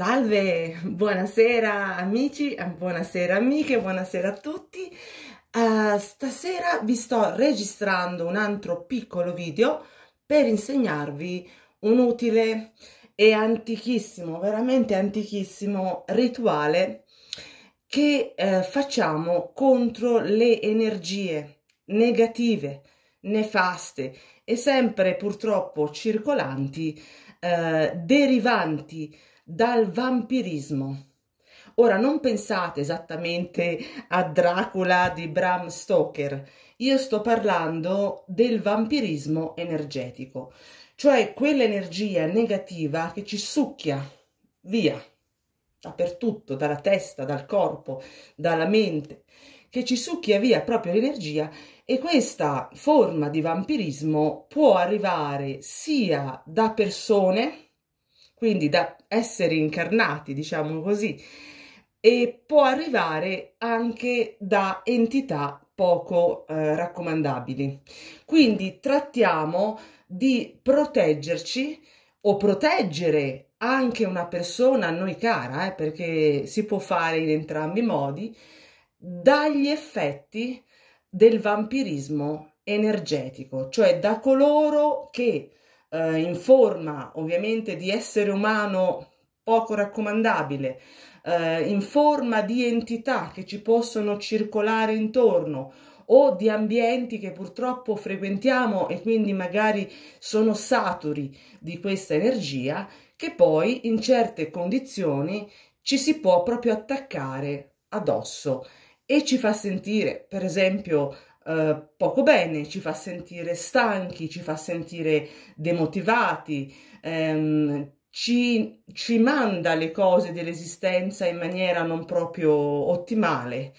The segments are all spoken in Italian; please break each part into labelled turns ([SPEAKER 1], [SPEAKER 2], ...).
[SPEAKER 1] Salve, buonasera amici, buonasera amiche, buonasera a tutti. Uh, stasera vi sto registrando un altro piccolo video per insegnarvi un utile e antichissimo, veramente antichissimo rituale che uh, facciamo contro le energie negative, nefaste e sempre purtroppo circolanti, uh, derivanti dal vampirismo. Ora non pensate esattamente a Dracula di Bram Stoker, io sto parlando del vampirismo energetico, cioè quell'energia negativa che ci succhia via dappertutto, dalla testa, dal corpo, dalla mente, che ci succhia via proprio l'energia e questa forma di vampirismo può arrivare sia da persone quindi da esseri incarnati, diciamo così, e può arrivare anche da entità poco eh, raccomandabili. Quindi trattiamo di proteggerci o proteggere anche una persona a noi cara, eh, perché si può fare in entrambi i modi, dagli effetti del vampirismo energetico, cioè da coloro che eh, in forma ovviamente di essere umano poco raccomandabile, eh, in forma di entità che ci possono circolare intorno o di ambienti che purtroppo frequentiamo e quindi magari sono saturi di questa energia, che poi in certe condizioni ci si può proprio attaccare addosso e ci fa sentire, per esempio, eh, poco bene, ci fa sentire stanchi, ci fa sentire demotivati, ehm, ci, ci manda le cose dell'esistenza in maniera non proprio ottimale.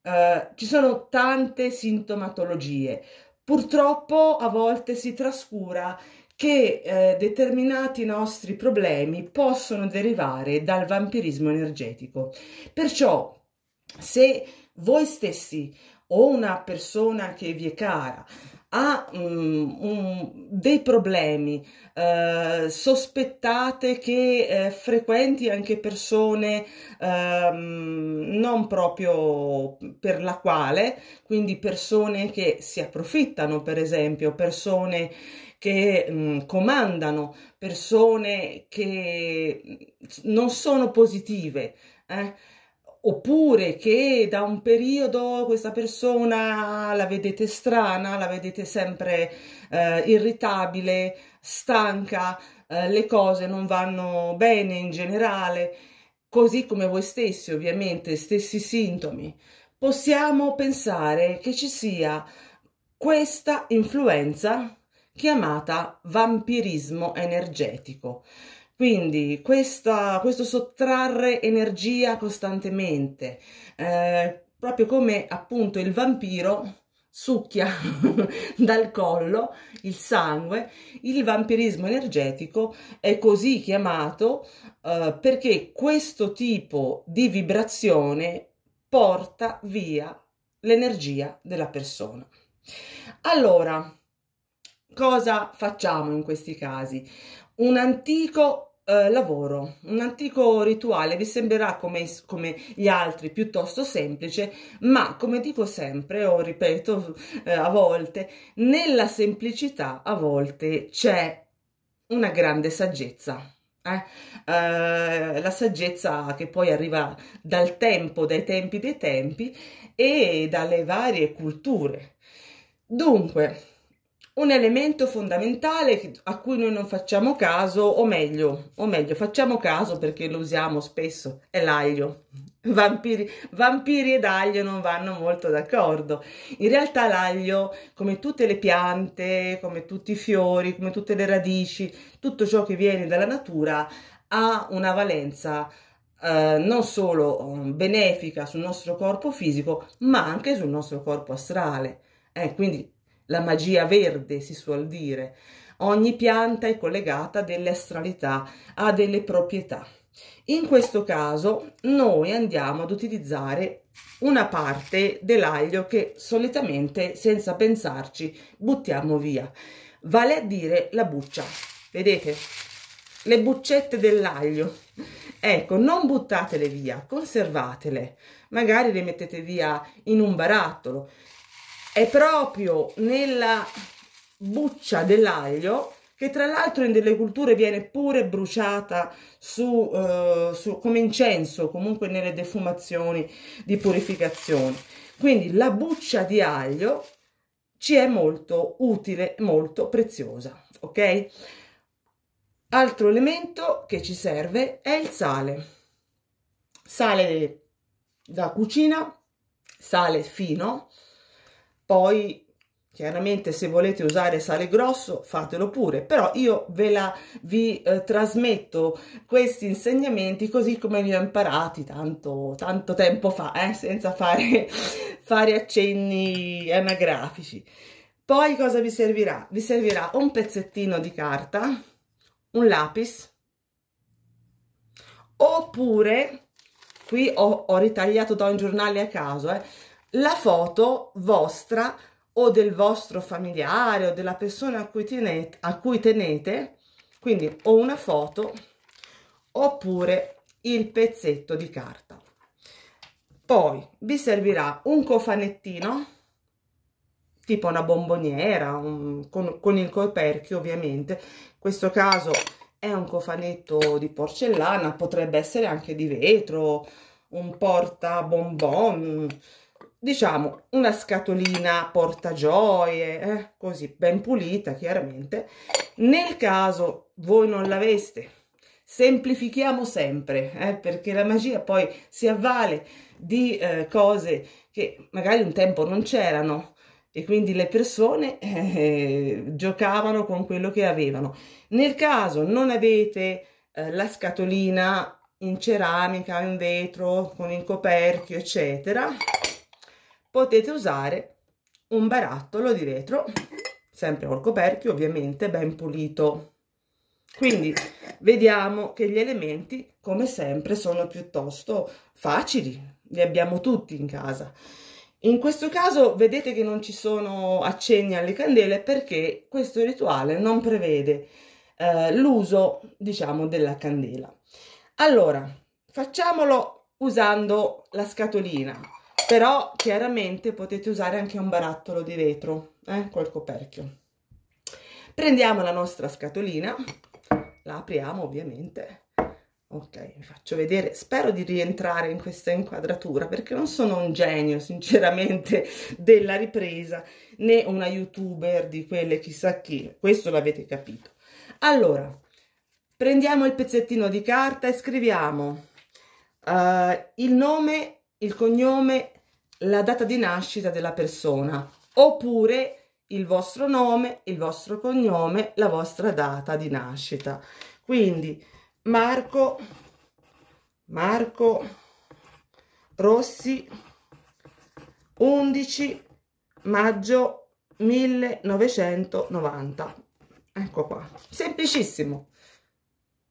[SPEAKER 1] Eh, ci sono tante sintomatologie. Purtroppo a volte si trascura che eh, determinati nostri problemi possono derivare dal vampirismo energetico. Perciò se voi stessi o una persona che vi è cara ha um, um, dei problemi, uh, sospettate che uh, frequenti anche persone uh, non proprio per la quale, quindi persone che si approfittano, per esempio, persone che um, comandano, persone che non sono positive. Eh? oppure che da un periodo questa persona la vedete strana, la vedete sempre eh, irritabile, stanca, eh, le cose non vanno bene in generale, così come voi stessi ovviamente, stessi sintomi, possiamo pensare che ci sia questa influenza chiamata vampirismo energetico. Quindi questa, questo sottrarre energia costantemente, eh, proprio come appunto il vampiro succhia dal collo il sangue, il vampirismo energetico è così chiamato eh, perché questo tipo di vibrazione porta via l'energia della persona. Allora, cosa facciamo in questi casi? Un antico eh, lavoro. Un antico rituale vi sembrerà come, come, gli altri piuttosto semplice, ma come dico sempre o ripeto eh, a volte, nella semplicità a volte c'è una grande saggezza. Eh? Uh, la saggezza che poi arriva dal tempo, dai tempi dei tempi e dalle varie culture. Dunque, un elemento fondamentale a cui noi non facciamo caso, o meglio, o meglio facciamo caso perché lo usiamo spesso, è l'aglio. Vampiri, vampiri ed aglio non vanno molto d'accordo. In realtà l'aglio, come tutte le piante, come tutti i fiori, come tutte le radici, tutto ciò che viene dalla natura ha una valenza eh, non solo mm, benefica sul nostro corpo fisico, ma anche sul nostro corpo astrale. Eh, quindi la magia verde si suol dire. Ogni pianta è collegata a delle astralità, a delle proprietà. In questo caso noi andiamo ad utilizzare una parte dell'aglio che solitamente senza pensarci buttiamo via, vale a dire la buccia. Vedete? Le buccette dell'aglio. Ecco, non buttatele via, conservatele. Magari le mettete via in un barattolo è proprio nella buccia dell'aglio che tra l'altro in delle culture viene pure bruciata su, eh, su, come incenso, comunque nelle defumazioni di purificazione. Quindi la buccia di aglio ci è molto utile, molto preziosa, ok? Altro elemento che ci serve è il sale. Sale da cucina, sale fino, poi Chiaramente se volete usare sale grosso fatelo pure, però io ve la, vi eh, trasmetto questi insegnamenti così come li ho imparati tanto, tanto tempo fa, eh, senza fare, fare accenni anagrafici. Poi cosa vi servirà? Vi servirà un pezzettino di carta, un lapis, oppure, qui ho, ho ritagliato da un giornale a caso, eh, la foto vostra o del vostro familiare o della persona a cui tenete, a cui tenete quindi o una foto oppure il pezzetto di carta. Poi vi servirà un cofanettino, tipo una bomboniera, un, con, con, il coperchio ovviamente. In questo caso è un cofanetto di porcellana, potrebbe essere anche di vetro, un porta bonbon, diciamo una scatolina portagioie eh, così ben pulita chiaramente nel caso voi non l'aveste semplifichiamo sempre eh, perché la magia poi si avvale di eh, cose che magari un tempo non c'erano e quindi le persone eh, giocavano con quello che avevano nel caso non avete eh, la scatolina in ceramica in vetro con il coperchio eccetera potete usare un barattolo di vetro, sempre col coperchio ovviamente, ben pulito. Quindi vediamo che gli elementi, come sempre, sono piuttosto facili, li abbiamo tutti in casa. In questo caso vedete che non ci sono accenni alle candele perché questo rituale non prevede eh, l'uso, diciamo, della candela. Allora, facciamolo usando la scatolina però chiaramente potete usare anche un barattolo di vetro eh, col coperchio prendiamo la nostra scatolina la apriamo ovviamente ok vi faccio vedere spero di rientrare in questa inquadratura perché non sono un genio sinceramente della ripresa né una youtuber di quelle chissà chi questo l'avete capito allora prendiamo il pezzettino di carta e scriviamo uh, il nome il cognome, la data di nascita della persona oppure il vostro nome, il vostro cognome, la vostra data di nascita. Quindi Marco, Marco Rossi, 11 maggio 1990. Ecco qua, semplicissimo.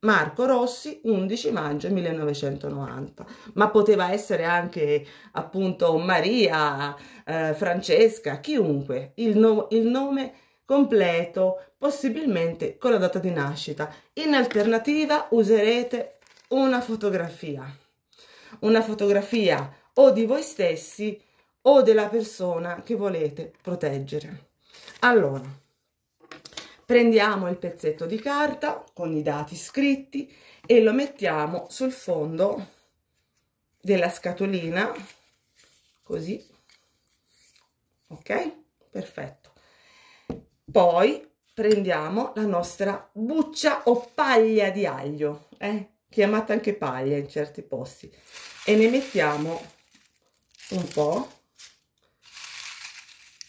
[SPEAKER 1] Marco Rossi, 11 maggio 1990, ma poteva essere anche appunto Maria, eh, Francesca, chiunque, il, no il nome completo, possibilmente con la data di nascita. In alternativa userete una fotografia, una fotografia o di voi stessi o della persona che volete proteggere. Allora, Prendiamo il pezzetto di carta con i dati scritti e lo mettiamo sul fondo della scatolina, così, ok? Perfetto. Poi prendiamo la nostra buccia o paglia di aglio, eh? chiamata anche paglia in certi posti, e ne mettiamo un po',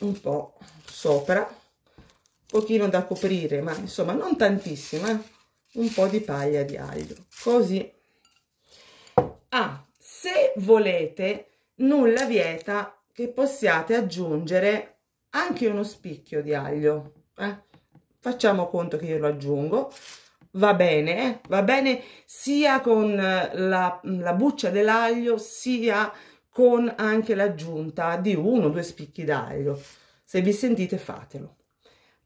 [SPEAKER 1] un po' sopra pochino da coprire, ma insomma non tantissima, eh. un po' di paglia di aglio, così. Ah, se volete, nulla vieta che possiate aggiungere anche uno spicchio di aglio. Eh? Facciamo conto che io lo aggiungo. Va bene, eh? va bene sia con la, la buccia dell'aglio, sia con anche l'aggiunta di uno o due spicchi d'aglio. Se vi sentite fatelo.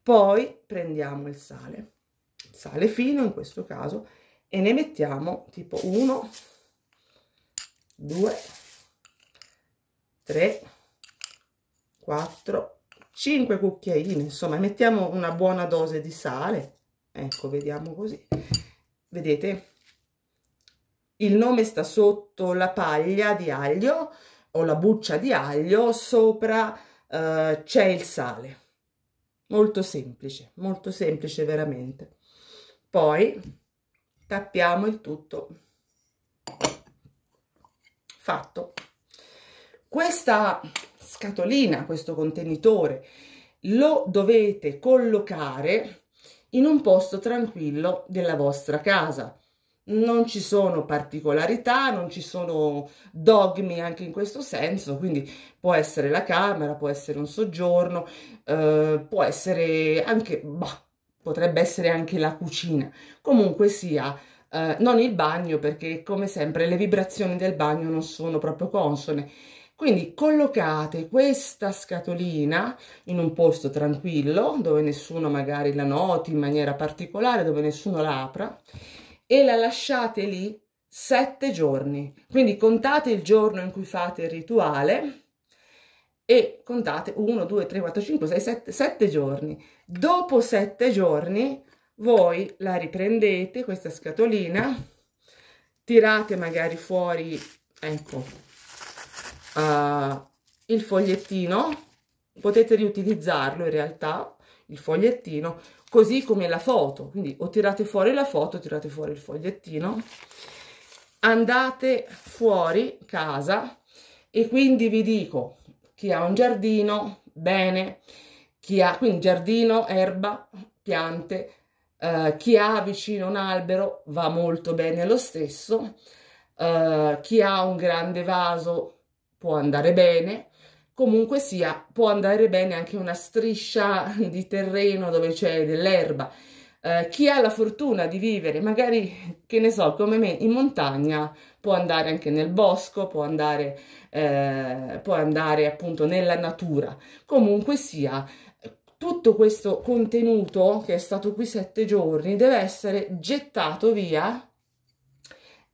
[SPEAKER 1] Poi prendiamo il sale, sale fino in questo caso, e ne mettiamo tipo 1, 2, 3, 4, 5 cucchiaini, insomma, mettiamo una buona dose di sale, ecco, vediamo così, vedete, il nome sta sotto la paglia di aglio o la buccia di aglio, sopra eh, c'è il sale molto semplice molto semplice veramente poi tappiamo il tutto fatto questa scatolina questo contenitore lo dovete collocare in un posto tranquillo della vostra casa non ci sono particolarità, non ci sono dogmi anche in questo senso, quindi può essere la camera, può essere un soggiorno, eh, può essere anche, bah, potrebbe essere anche la cucina, comunque sia, eh, non il bagno perché come sempre le vibrazioni del bagno non sono proprio consone. Quindi collocate questa scatolina in un posto tranquillo, dove nessuno magari la noti in maniera particolare, dove nessuno la e la lasciate lì sette giorni. Quindi contate il giorno in cui fate il rituale e contate 1, 2, 3, 4, 5, 6, 7, 7 giorni. Dopo 7 giorni voi la riprendete, questa scatolina, tirate magari fuori, ecco, uh, il fogliettino, potete riutilizzarlo in realtà, il fogliettino, così come la foto, quindi o tirate fuori la foto, o tirate fuori il fogliettino, andate fuori casa e quindi vi dico, chi ha un giardino, bene, chi ha quindi giardino, erba, piante, eh, chi ha vicino un albero va molto bene lo stesso, eh, chi ha un grande vaso può andare bene, comunque sia può andare bene anche una striscia di terreno dove c'è dell'erba. Eh, chi ha la fortuna di vivere, magari che ne so, come me, in montagna, può andare anche nel bosco, può andare, eh, può andare appunto nella natura. Comunque sia, tutto questo contenuto che è stato qui sette giorni deve essere gettato via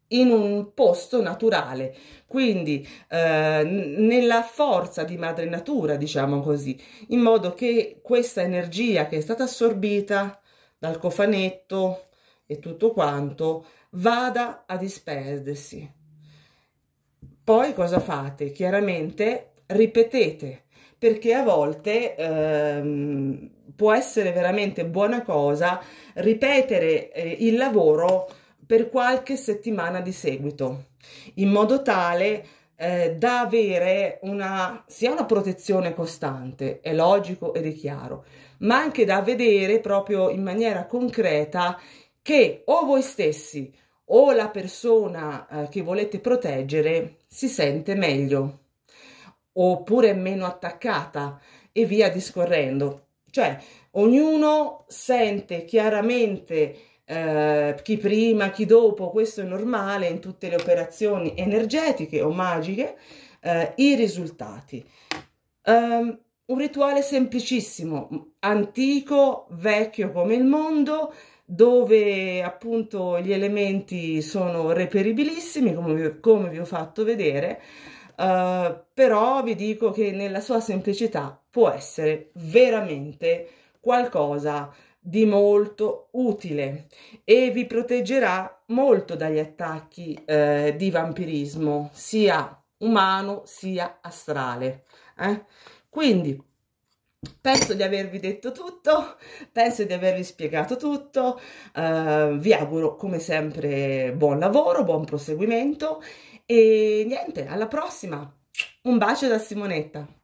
[SPEAKER 1] in un posto naturale, quindi eh, nella forza di madre natura, diciamo così, in modo che questa energia che è stata assorbita dal cofanetto e tutto quanto vada a disperdersi. Poi cosa fate? Chiaramente ripetete, perché a volte ehm, può essere veramente buona cosa ripetere eh, il lavoro per qualche settimana di seguito, in modo tale eh, da avere una, sia una protezione costante, è logico ed è chiaro, ma anche da vedere proprio in maniera concreta che o voi stessi o la persona eh, che volete proteggere si sente meglio oppure meno attaccata e via discorrendo. Cioè, ognuno sente chiaramente eh, chi prima, chi dopo, questo è normale in tutte le operazioni energetiche o magiche, eh, i risultati. Um, un rituale semplicissimo, antico, vecchio come il mondo, dove appunto gli elementi sono reperibilissimi, come vi, come vi ho fatto vedere, uh, però vi dico che nella sua semplicità può essere veramente qualcosa di molto utile e vi proteggerà molto dagli attacchi eh, di vampirismo sia umano sia astrale eh? quindi penso di avervi detto tutto penso di avervi spiegato tutto eh, vi auguro come sempre buon lavoro buon proseguimento e niente alla prossima un bacio da Simonetta